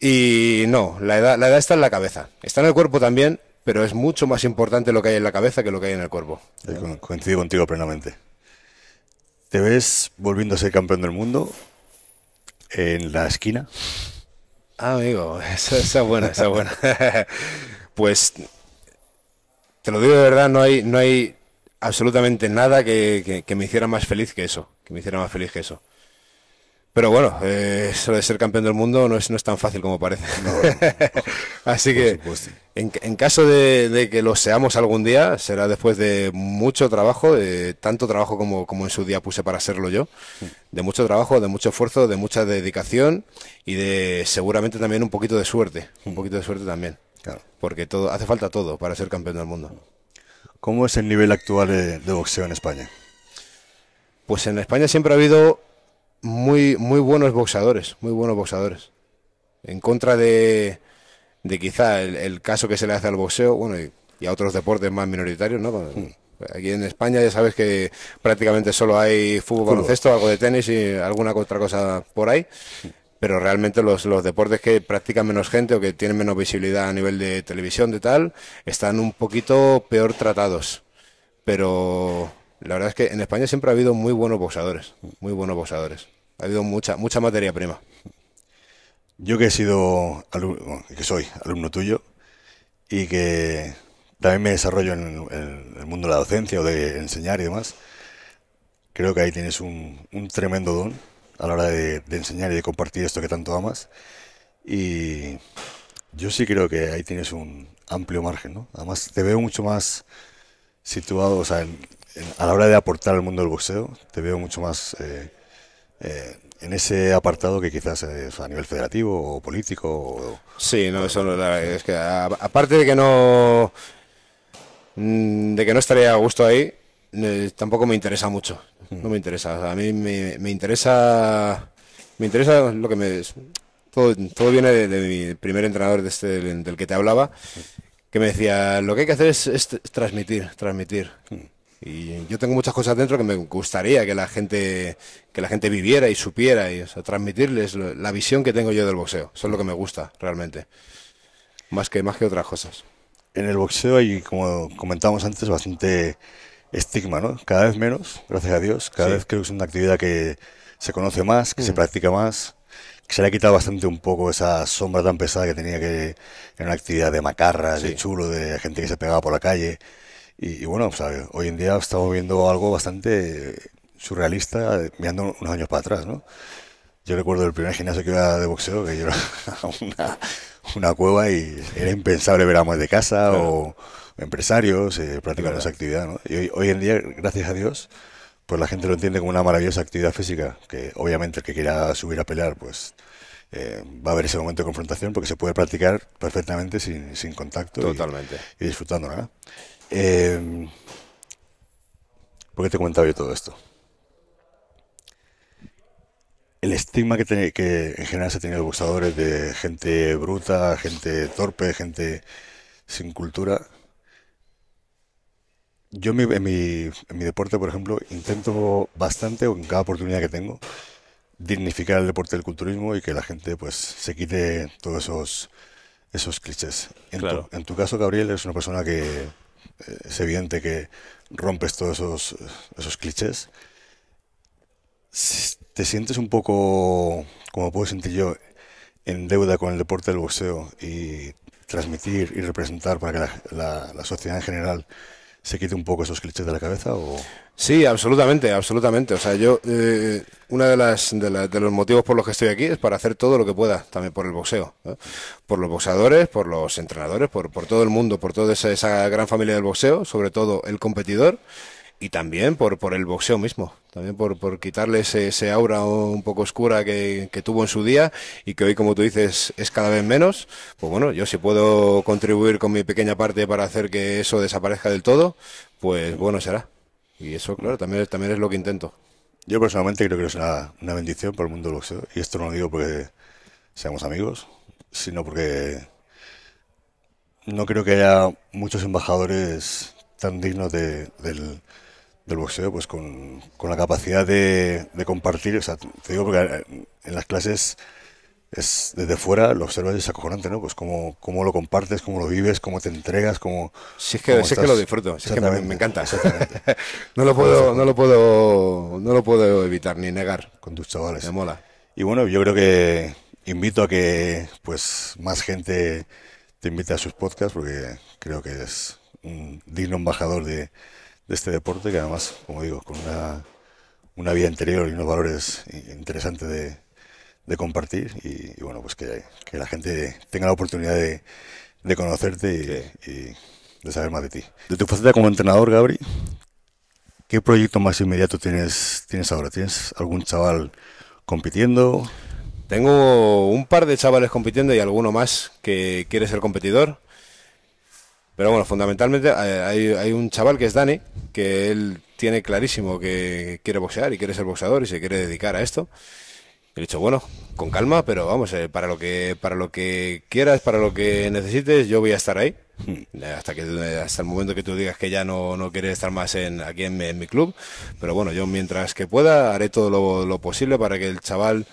Y no, la edad, la edad está en la cabeza. Está en el cuerpo también, pero es mucho más importante lo que hay en la cabeza que lo que hay en el cuerpo. Eh, coincido contigo plenamente. ¿Te ves volviendo a ser campeón del mundo en la esquina? Ah, amigo, *laughs* esa, esa buena, esa buena. *laughs* pues te lo digo de verdad, no hay, no hay absolutamente nada que, me hiciera más feliz que eso. Que me hiciera más feliz que eso. Pero bueno, eh, eso de ser campeón del mundo no es, no es tan fácil como parece. *laughs* Así que, en, caso de, que lo seamos algún día, será después de mucho trabajo, de tanto trabajo como, como en su día puse para serlo yo, mm. de mucho trabajo, de mucho esfuerzo, de mucha dedicación y de seguramente también un poquito de suerte, un mm. poquito de suerte también. Porque todo, hace falta todo para ser campeón del mundo. ¿Cómo es el nivel actual de, boxeo en España? Pues en España siempre ha habido muy, muy buenos boxeadores, muy buenos boxeadores. En contra de, quizá el, caso que se le hace al boxeo, bueno, y, a otros deportes más minoritarios, ¿no? Hmm. Aquí en España ya sabes que prácticamente solo hay fútbol, fútbol, baloncesto, algo de tenis y alguna otra cosa por ahí. Hmm pero realmente los, deportes que practican menos gente o que tienen menos visibilidad a nivel de televisión, de tal, están un poquito peor tratados. Pero la verdad es que en España siempre ha habido muy buenos boxeadores, muy buenos boxeadores. Ha habido mucha, mucha materia prima. Yo que he sido que soy alumno tuyo y que también me desarrollo en el, mundo de la docencia o de enseñar y demás, creo que ahí tienes un tremendo don a la hora de, enseñar y de compartir esto que tanto amas. Y yo sí creo que ahí tienes un amplio margen, ¿no? Además, te veo mucho más situado, o sea, a la hora de aportar al mundo del boxeo, te veo mucho más eh, eh, en ese apartado que quizás es a nivel federativo o político. sí, no, eso no, es que aparte de que no mm, de que no estaría a gusto ahí, eh, tampoco me interesa mucho no me interesa. A mí me, interesa me interesa lo que me todo, viene de, mi primer entrenador de este, del, que te hablaba que me decía lo que hay que hacer es, transmitir transmitir y yo tengo muchas cosas dentro que me gustaría que la gente que la gente viviera y supiera y transmitirles la visión que tengo yo del boxeo eso es lo que me gusta realmente más que más que otras cosas en el boxeo hay como comentábamos antes bastante estigma, ¿no? Cada vez menos, gracias a Dios. Cada vez creo que es una actividad que se conoce más, que se mm. practica más, que se le ha quitado bastante un poco esa sombra tan pesada que tenía que era una actividad de macarras, de chulo, de gente que se pegaba por la calle. Y, bueno, hoy en día estamos viendo algo bastante surrealista, mirando unos años para atrás, ¿no? Yo recuerdo el primer gimnasio que iba de boxeo, que yo era *laughs* una, cueva y era impensable ver a de casa o empresarios, eh, practicando esa actividad. ¿no? Y hoy, en día, gracias a Dios, pues la gente lo entiende como una maravillosa actividad física, que obviamente el que quiera subir a pelear, pues eh, va a haber ese momento de confrontación porque se puede practicar perfectamente sin, contacto. Y, disfrutando, ¿no? Eh, ¿Por qué te he comentado yo todo esto? El estigma que, que en general se ha tenido de boxeadores, de gente bruta, gente torpe, gente sin cultura, yo en, mi, deporte, por ejemplo, intento bastante, o en cada oportunidad que tengo, dignificar el deporte del culturismo y que la gente pues se quite todos esos, esos clichés. En, tu, en tu caso, Gabriel, eres una persona que eh, es evidente que rompes todos esos, esos clichés. ¿Te sientes un poco, como puedo sentir yo, en deuda con el deporte del boxeo y transmitir y representar para que la sociedad en general se quite un poco esos clichés de la cabeza? O... Sí, absolutamente, absolutamente. O sea, yo, eh, uno de, las, de, los motivos por los que estoy aquí es para hacer todo lo que pueda, también por el boxeo. Por los boxeadores, por los entrenadores, por, por todo el mundo, por toda esa, esa gran familia del boxeo, sobre todo el competidor, y también por, por el boxeo mismo también por, por quitarle ese, aura un poco oscura que, tuvo en su día y que hoy, como tú dices, es cada vez menos. Pues bueno, yo si puedo contribuir con mi pequeña parte para hacer que eso desaparezca del todo, pues bueno será. Y eso, claro, también, también es lo que intento. Yo personalmente creo que es una, una bendición para el mundo del boxeo. Y esto no lo digo porque seamos amigos, sino porque no creo que haya muchos embajadores tan dignos de, del del boxeo, pues con, con la capacidad de, de, compartir. O sea, te digo porque eh, en las clases es desde fuera lo observas y es acojonante, ¿no? Pues cómo, cómo lo compartes, cómo lo vives, cómo te entregas, cómo. sí es que, lo disfruto, es que me, me encanta. *laughs* no lo puedo, no lo puedo, no lo puedo evitar ni negar. Con tus chavales. Me mola. Y bueno, yo creo que invito a que pues más gente te invite a sus podcasts porque creo que es un digno embajador de, este deporte, que además, como digo, con una, una vida interior y unos valores interesantes de, compartir y, bueno, pues que, que, la gente tenga la oportunidad de, conocerte y, de saber más de ti. De tu faceta como entrenador, Gabri, ¿qué proyecto más inmediato tienes, tienes ahora? ¿Tienes algún chaval compitiendo? Tengo un par de chavales compitiendo y alguno más que quiere ser competidor. Pero bueno, fundamentalmente eh, hay, hay, un chaval que es Dani, que él tiene clarísimo que quiere boxear y quiere ser boxeador y se quiere dedicar a esto. he dicho, bueno, con calma, pero vamos, eh, para, lo que, para lo que quieras, para lo que necesites, yo voy a estar ahí. Hmm. Eh, hasta, que, hasta el momento que tú digas que ya no, no quieres estar más en, aquí en mi, en mi, club. Pero bueno, yo mientras que pueda haré todo lo, lo posible para que el chaval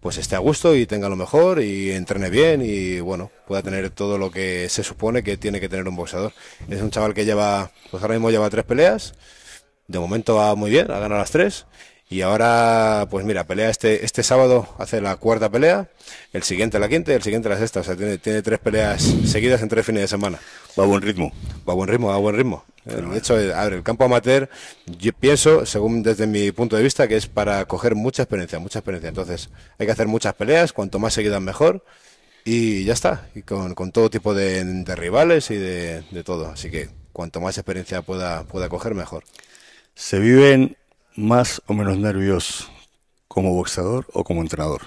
pues esté a gusto y tenga lo mejor y entrene bien y bueno, pueda tener todo lo que se supone que tiene que tener un boxeador. Es un chaval que lleva, pues ahora mismo lleva tres peleas, de momento va muy bien, ha ganado las tres y ahora, pues mira, pelea este, este sábado, hace la cuarta pelea, el siguiente la quinta y el siguiente la sexta. O sea, tiene, tiene tres peleas seguidas en tres fines de semana. Va a buen ritmo. Va a buen ritmo, va a buen ritmo. Eh, de hecho, eh, a el campo amateur, yo pienso, según desde mi punto de vista, que es para coger mucha experiencia, mucha experiencia. Entonces, hay que hacer muchas peleas, cuanto más seguidas mejor. Y ya está, y con, con todo tipo de, de rivales y de, de, todo. Así que cuanto más experiencia pueda, pueda coger, mejor. Se viven más o menos nervioso como boxeador o como entrenador?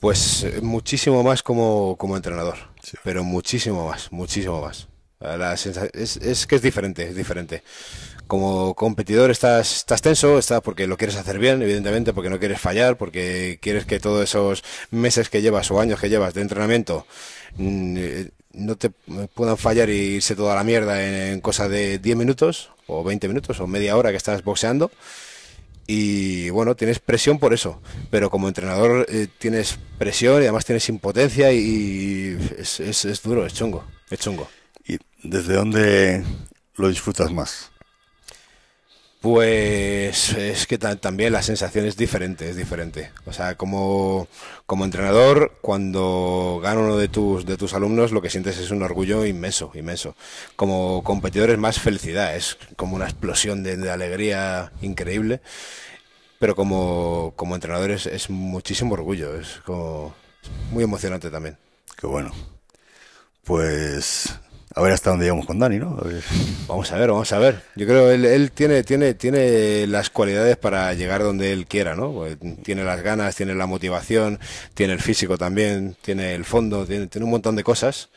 Pues eh, muchísimo más como, como entrenador, pero muchísimo más, muchísimo más. es, que es diferente, es diferente. Como competidor estás, estás tenso, estás porque lo quieres hacer bien, evidentemente, porque no quieres fallar, porque quieres que todos esos meses que llevas o años que llevas de entrenamiento mm, eh, no te puedan fallar y irse toda la mierda en, cosa de 10 minutos o 20 minutos o media hora que estás boxeando. Y bueno, tienes presión por eso, pero como entrenador eh, tienes presión y además tienes impotencia y, es, es, es duro, es chungo, es chungo. ¿Y desde dónde lo disfrutas más? Pues es que también la sensación es diferente, es diferente. O sea, como, entrenador, cuando gana uno de tus, de tus alumnos, lo que sientes es un orgullo inmenso, inmenso. Como competidor es más felicidad, es como una explosión de, alegría increíble. Pero como, como entrenador es, muchísimo orgullo, es como muy emocionante también. Qué bueno. Pues a ver hasta dónde llegamos con Dani, ¿no? Vamos a ver, vamos a ver. Yo creo que él tiene, tiene, tiene las cualidades para llegar donde él quiera, ¿no? Pues, tiene las ganas, tiene la motivación, tiene el físico también, tiene el fondo, tiene, un montón de cosas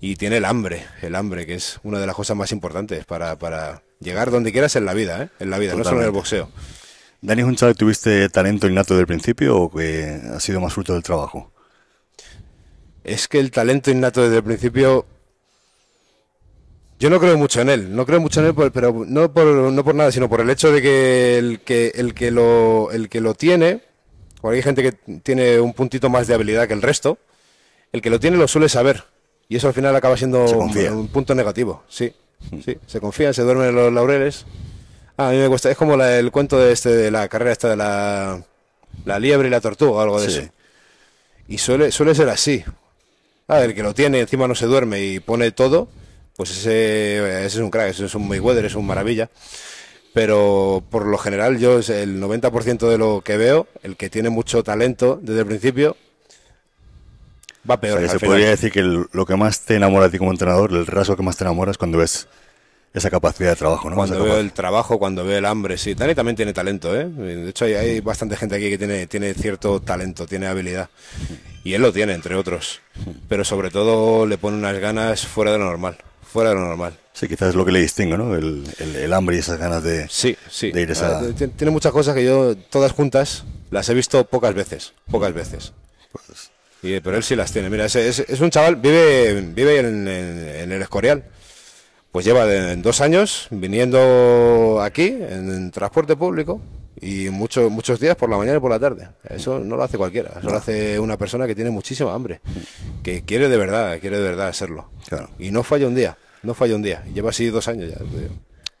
y tiene el hambre, el hambre que es una de las cosas más importantes para, llegar donde quieras en la vida, ¿eh? En la vida, no solo en el boxeo. Dani, ¿es un chaval que tuviste talento innato del principio o que ha sido más fruto del trabajo? Es que el talento innato desde el principio yo no creo mucho en él, no creo mucho en él, pero no por, nada, sino por el hecho de que el que, lo, el que lo tiene, porque hay gente que tiene un puntito más de habilidad que el resto, el que lo tiene lo suele saber. Y eso al final acaba siendo un, punto negativo, sí. Hmm. Sí, se confían, se duermen los laureles. Ah, a mí me cuesta, es como el cuento de, este, de la carrera esta de la, liebre y la tortuga, O algo de eso. Y suele, suele ser así. Ah, el que lo tiene encima no se duerme y pone todo, pues ese, es un crack, ese es un Mayweather, es un maravilla. Pero por lo general yo es el 90% de lo que veo, el que tiene mucho talento desde el principio, va peor. se podría decir que lo que más te enamora a ti como entrenador, el rasgo que más te enamora es cuando ves esa capacidad de trabajo, Cuando veo el trabajo, cuando veo el hambre, sí. Dani también tiene talento, ¿eh? De hecho, hay, bastante gente aquí que tiene, tiene cierto talento, tiene habilidad. Y él lo tiene, entre otros. Pero sobre todo le pone unas ganas fuera de lo normal fuera de lo normal. Sí, quizás es lo que le distingo ¿no? El, hambre y esas ganas de, sí, ir a esa... Tiene muchas cosas que yo, todas juntas, las he visto pocas veces, pocas veces. Pues pero él sí las tiene. Mira, es, un chaval, vive, vive en, el Escorial. Pues lleva dos años viniendo aquí en, transporte público, y muchos muchos días por la mañana y por la tarde. Eso no lo hace cualquiera, eso lo hace una persona que tiene muchísima hambre, que quiere de verdad, quiere de verdad hacerlo. Y no falla un día no falla un día. Lleva así dos años ya.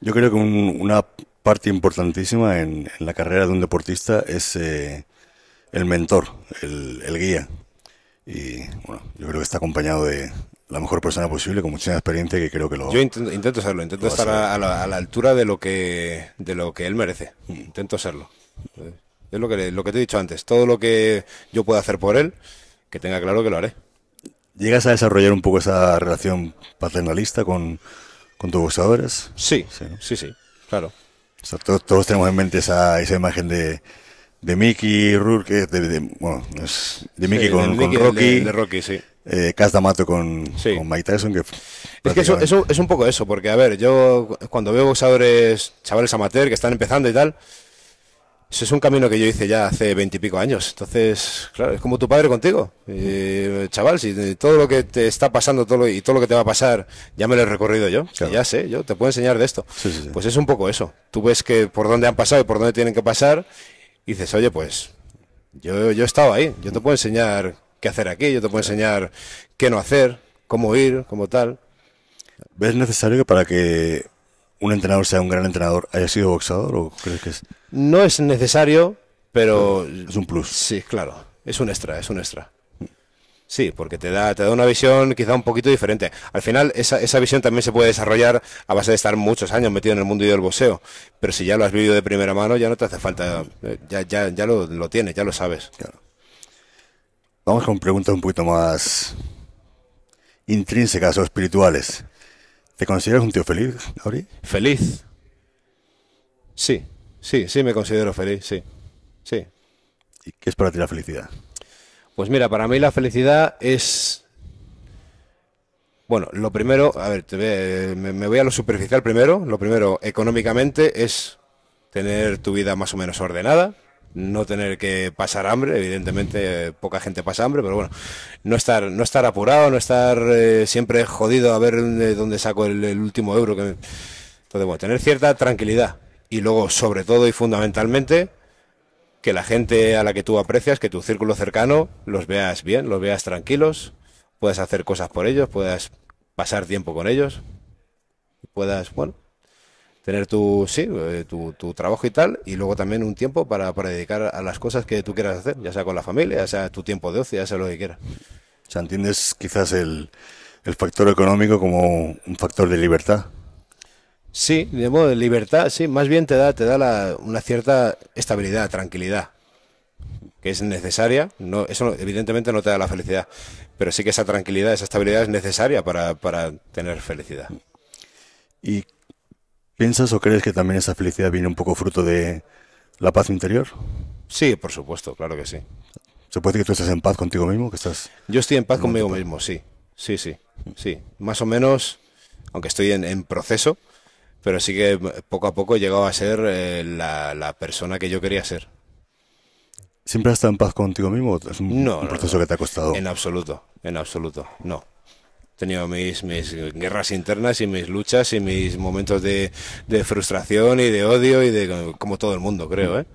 Yo creo que una parte importantísima en, la carrera de un deportista es eh, el mentor, el, guía. Y bueno, yo creo que está acompañado de la mejor persona posible, con mucha experiencia que creo que lo... Yo intento, serlo, intento estar a, la, altura de lo, que, de lo que él merece. Mm. Intento serlo. Es lo que, lo que te he dicho antes. Todo lo que yo pueda hacer por él, que tenga claro que lo haré. ¿Llegas a desarrollar un poco esa relación paternalista con, con tus boxeadores? Sí, sí, sí, claro. todos, tenemos en mente esa, esa imagen de, de Mickey Rourke, de, bueno, Mickey con, Rocky. De, eh, D'Amato con, Mike Tyson. Que es que eso, es un poco eso, porque a ver, yo cuando veo boxeadores, chavales amateur que están empezando y tal, eso es un camino que yo hice ya hace veintipico años. Entonces, claro, es como tu padre contigo. Eh, chaval, si todo lo que te está pasando y todo lo que te va a pasar, ya me lo he recorrido yo. Ya sé, yo te puedo enseñar de esto. Pues es un poco eso. Tú ves que por dónde han pasado y por dónde tienen que pasar y dices, oye, pues yo, yo he estado ahí. Yo te puedo enseñar qué hacer aquí, yo te puedo enseñar qué no hacer, cómo ir, cómo tal. ¿Ves necesario que para que un entrenador sea un gran entrenador haya sido boxeador o crees que es? No es necesario, pero... Es un plus. Sí, claro. Es un extra, es un extra. Sí, porque te da, te da una visión quizá un poquito diferente. Al final, esa, esa visión también se puede desarrollar a base de estar muchos años metido en el mundo y del boxeo. Pero si ya lo has vivido de primera mano, ya no te hace falta, eh, ya, ya, lo, lo tienes, ya lo sabes. Claro. Vamos con preguntas un poquito más intrínsecas o espirituales. ¿Te consideras un tío feliz, Gabriel? Feliz. Sí, sí, sí me considero feliz, sí. Sí. ¿Y qué es para ti la felicidad? Pues mira, para mí la felicidad es. Bueno, lo primero, a ver, me voy a lo superficial primero. Lo primero, económicamente, es tener tu vida más o menos ordenada no tener que pasar hambre, evidentemente poca gente pasa hambre, pero bueno, no estar, no estar apurado, no estar eh, siempre jodido a ver de dónde saco el, último euro. Que... Entonces, bueno, tener cierta tranquilidad y luego, sobre todo y fundamentalmente, que la gente a la que tú aprecias, que tu círculo cercano, los veas bien, los veas tranquilos, puedas hacer cosas por ellos, puedas pasar tiempo con ellos, puedas, bueno, tener tu, sí, eh, tu, trabajo y tal, y luego también un tiempo para, para dedicar a las cosas que tú quieras hacer, ya sea con la familia, ya sea tu tiempo de ocio, ya sea lo que quieras. O sea, ¿entiendes quizás el, el factor económico como un factor de libertad? Sí, de modo de libertad, sí, más bien te da, te da una cierta estabilidad, tranquilidad, que es necesaria. No, eso evidentemente no te da la felicidad, pero sí que esa tranquilidad, esa estabilidad es necesaria para, para tener felicidad. ¿Y ¿Piensas o crees que también esa felicidad viene un poco fruto de la paz interior? Sí, por supuesto, claro que sí. ¿Se puede que tú estás en paz contigo mismo? Que estás Yo estoy en paz conmigo mismo, sí. Sí, sí. Sí. Más o menos, aunque estoy en, proceso, pero sí que poco a poco he llegado a ser eh, la, persona que yo quería ser. ¿Siempre has estado en paz contigo mismo? ¿Es un, no, proceso que te ha costado? En absoluto, en absoluto, no tenido mis, guerras internas y mis luchas y mis momentos de, de frustración y de odio y de como todo el mundo, creo, ¿eh?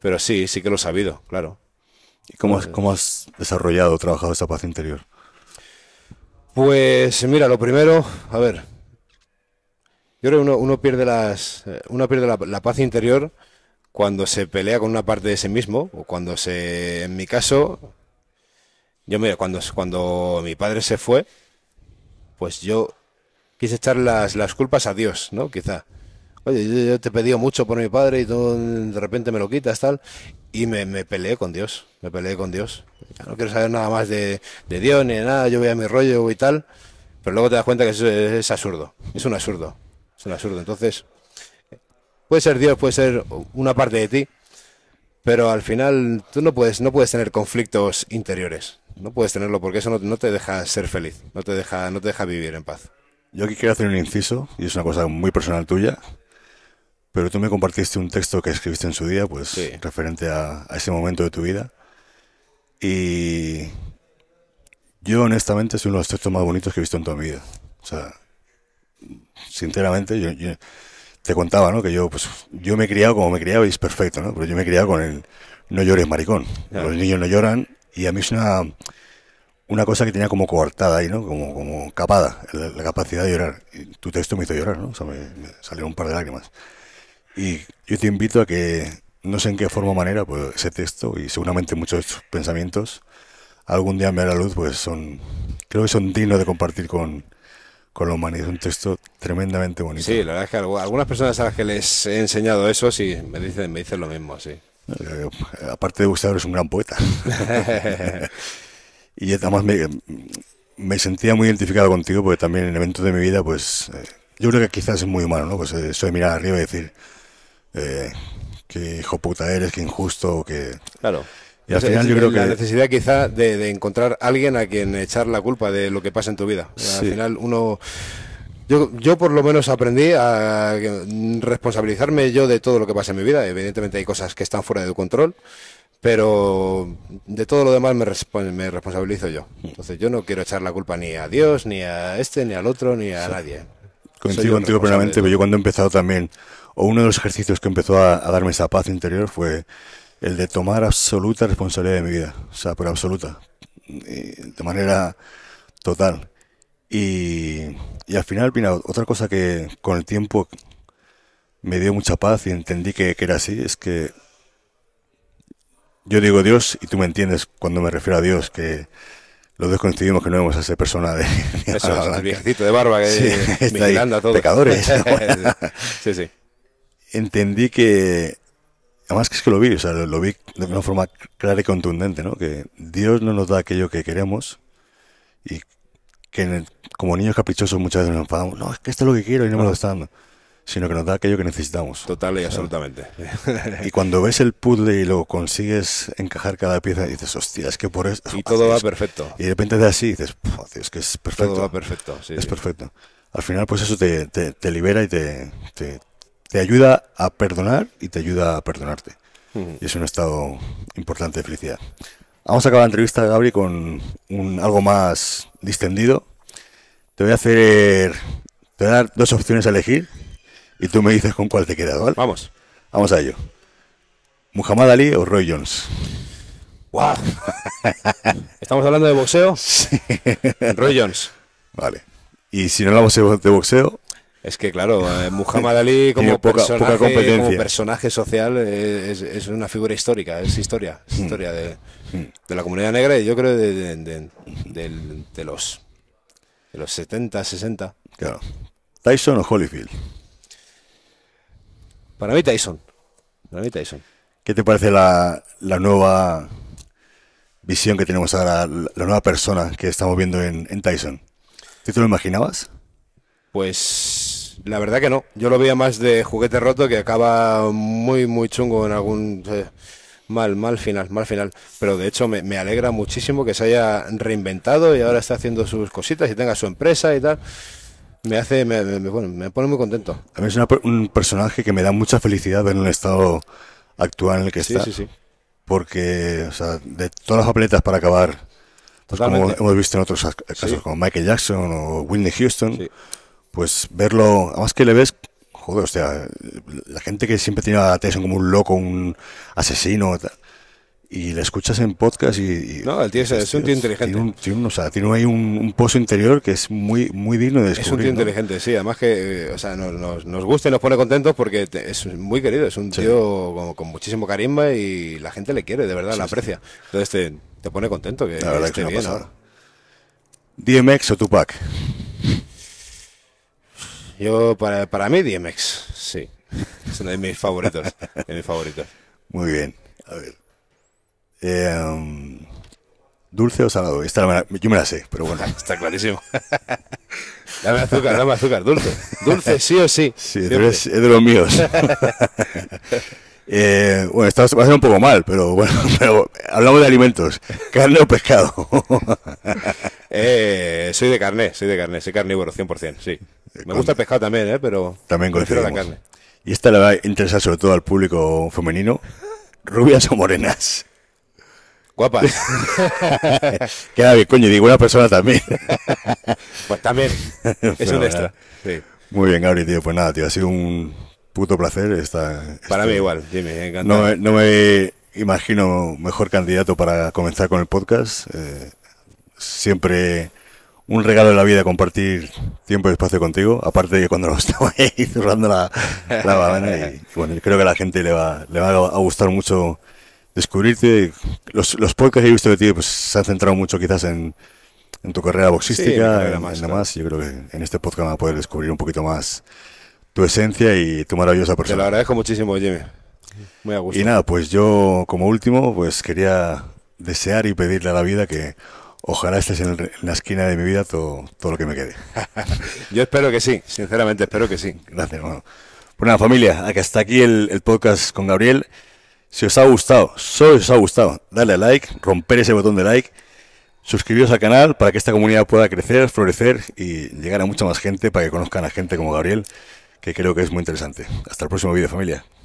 Pero sí, sí que lo he sabido, claro. ¿Y cómo, has, cómo has desarrollado, trabajado esa paz interior? Pues mira, lo primero, a ver, yo creo que uno, uno pierde, las, eh, uno pierde la, paz interior cuando se pelea con una parte de sí mismo o cuando se, en mi caso, yo mira, cuando, cuando mi padre se fue, pues yo quise echar las, las culpas a Dios, ¿no? Quizá. Oye, yo, te he pedido mucho por mi padre y tú de repente me lo quitas, tal. Y me, peleé con Dios, me peleé con Dios. no quiero saber nada más de, Dios ni de nada, yo voy a mi rollo y tal. Pero luego te das cuenta que es, es absurdo, es un absurdo, es un absurdo. Entonces, puede ser Dios, puede ser una parte de ti, pero al final tú no puedes, no puedes tener conflictos interiores. No puedes tenerlo porque eso no, te deja ser feliz, no te deja, no te deja vivir en paz. Yo aquí quiero hacer un inciso, y es una cosa muy personal tuya, pero tú me compartiste un texto que escribiste en su día, pues referente a, ese momento de tu vida. Y yo honestamente es uno de los textos más bonitos que he visto en tu vida. O sea, sinceramente, yo te contaba, ¿no? Que yo, pues, yo me he criado como me criaba y es perfecto, ¿no? Pero yo me he criado con el no llores, maricón. Los niños no lloran y a mí es una, una cosa que tenía como coartada ahí, ¿no? Como, como capada, la, capacidad de llorar. Y tu texto me hizo llorar, ¿no? O me, salieron un par de lágrimas. Y yo te invito a que, no sé en qué forma o manera, pues ese texto y seguramente muchos de tus pensamientos algún día me la luz, pues son, creo que son dignos de compartir con, con la humanidad. Es un texto tremendamente bonito. Sí, la verdad es que algunas personas a las que les he enseñado eso, sí, me dicen, me dicen lo mismo, sí. Eh, aparte de Gustavo, es un gran poeta. *laughs* *laughs* y además me, me, sentía muy identificado contigo porque también en eventos de mi vida, pues eh, yo creo que quizás es muy humano, ¿no? Pues eh, eso de mirar arriba y decir, eh, qué hijo puta eres, qué injusto, que Claro. Y al final yo creo que la necesidad quizá de, encontrar alguien a quien echar la culpa de lo que pasa en tu vida. Al final uno... Yo, yo, por lo menos aprendí a responsabilizarme yo de todo lo que pasa en mi vida. Evidentemente hay cosas que están fuera de tu control, pero de todo lo demás me, me responsabilizo yo. Mm. Entonces yo no quiero echar la culpa ni a Dios, ni a este, ni al otro, ni a nadie. Coincido contigo plenamente, pero yo cuando he empezado también, o uno de los ejercicios que empezó a darme esa paz interior fue el de tomar absoluta responsabilidad de mi vida, o sea, por absoluta, eh, de manera total. Y, y al final, mira, otra cosa que con el tiempo me dio mucha paz y entendí que, era así, es que yo digo Dios y tú me entiendes cuando me refiero a Dios, que los dos coincidimos que no vemos a ser persona de... *laughs* de barba que a Pecadores. *laughs* sí, sí. Entendí que Además que es que lo vi, o sea, lo vi de una forma clara y contundente, ¿no? Que Dios no nos da aquello que queremos y que como niños caprichosos muchas veces nos enfadamos, no, es que esto es lo que quiero y no, me lo está dando, sino que nos da aquello que necesitamos. Total y absolutamente. Y cuando ves el puzzle y lo consigues encajar cada pieza, dices, hostia, es que por eso... Y todo va perfecto. Y de repente de así dices, es que es perfecto. Todo va perfecto, sí. Es perfecto. Al final, pues eso te, libera y te te ayuda a perdonar y te ayuda a perdonarte. Y es un estado importante de felicidad. Vamos a acabar la entrevista, Gabri, con un, algo más distendido. Te voy a hacer. Te dar dos opciones a elegir y tú me dices con cuál te quedas, ¿vale? Vamos. Vamos a ello. ¿Muhammad Ali o Roy Jones? ¡Wow! *laughs* ¿Estamos hablando de boxeo? Sí. Roy Jones. Vale. Y si no hablamos de boxeo, es que claro, eh, *laughs* Muhammad Ali como, personaje, como social es, una figura histórica, es historia, mm. historia mm. de, la comunidad negra y yo creo de, los de los 70, 60. Claro. ¿Tyson o Holyfield? Para mí Tyson. Para mí Tyson. ¿Qué te parece la, nueva visión que tenemos ahora, la, nueva persona que estamos viendo en, en Tyson? ¿Tú te lo imaginabas? Pues la verdad que no. Yo lo veía más de juguete roto que acaba muy, muy chungo en algún... Eh, mal, mal final, mal final. Pero de hecho me, alegra muchísimo que se haya reinventado y ahora está haciendo sus cositas y tenga su empresa y tal. Me hace, me, bueno, me pone muy contento. A mí es un personaje que me da mucha felicidad ver el estado actual en el que está. Sí, sí. Porque, o sea, de todas las papeletas para acabar, pues como hemos visto en otros casos, como Michael Jackson o Whitney Houston, pues verlo, además que le ves, joder, o sea, la gente que siempre tiene a Tyson como un loco, un asesino, y le escuchas en podcast y... no, el tío es, un tío inteligente. Tiene, un, un, ahí un, pozo interior que es muy, muy digno de descubrir. Es un tío inteligente, sí, además que eh, o sea, nos, nos, nos, gusta y nos pone contentos porque es muy querido, es un tío con, con, muchísimo carisma y la gente le quiere, de verdad, la aprecia. Entonces te, pone contento que, la esté que pasa DMX o Tupac. Yo, para, para mí, DMX, sí. Es uno de mis favoritos. *laughs* de mis favoritos. Muy bien. A ver. Em, ¿Dulce o salado? Esta yo me la sé, pero bueno. *laughs* Está clarísimo. *laughs* dame azúcar, dame azúcar, dulce. Dulce, sí o sí. Sí, es de los míos. Eh, bueno, esto va a ser un poco mal, pero bueno, hablamos de alimentos, carne o pescado. Eh, soy de carne, soy de carne, soy carnívoro, 100%, sí. Me gusta el pescado también, ¿eh? pero también coincido. carne. Y esta le va a interesar sobre todo al público femenino. ¿Rubias o morenas? Guapas. *laughs* Queda bien, coño, digo una persona también. *laughs* pues también. *laughs* es un extra. Muy bien, Gabriel, tío. Pues nada, tío, ha sido un puto placer. Esta, para mí igual, dime, encantado. No, me imagino mejor candidato para comenzar con el podcast. Eh, siempre un regalo de la vida compartir tiempo y espacio contigo. Aparte de que cuando lo estaba ahí cerrando *laughs* la, la Y, bueno, creo que a la gente le va, le va a gustar mucho descubrirte. Los, los podcasts que he visto de ti pues, se han centrado mucho quizás en, tu carrera boxística, y más, Yo creo que en este podcast va a poder descubrir un poquito más tu esencia y tu maravillosa persona. Te lo agradezco muchísimo, Jimmy. Muy a gusto. Y nada, pues yo como último, pues quería desear y pedirle a la vida que ojalá estés en, la esquina de mi vida todo, todo lo que me quede. *laughs* Yo espero que sí, sinceramente espero que sí. Gracias, hermano. Pues familia, hasta aquí el, podcast con Gabriel. Si os ha gustado, solo si os ha gustado, dale a like, romper ese botón de like, suscribiros al canal para que esta comunidad pueda crecer, florecer y llegar a mucha más gente para que conozcan a gente como Gabriel, que creo que es muy interesante. Hasta el próximo vídeo, familia.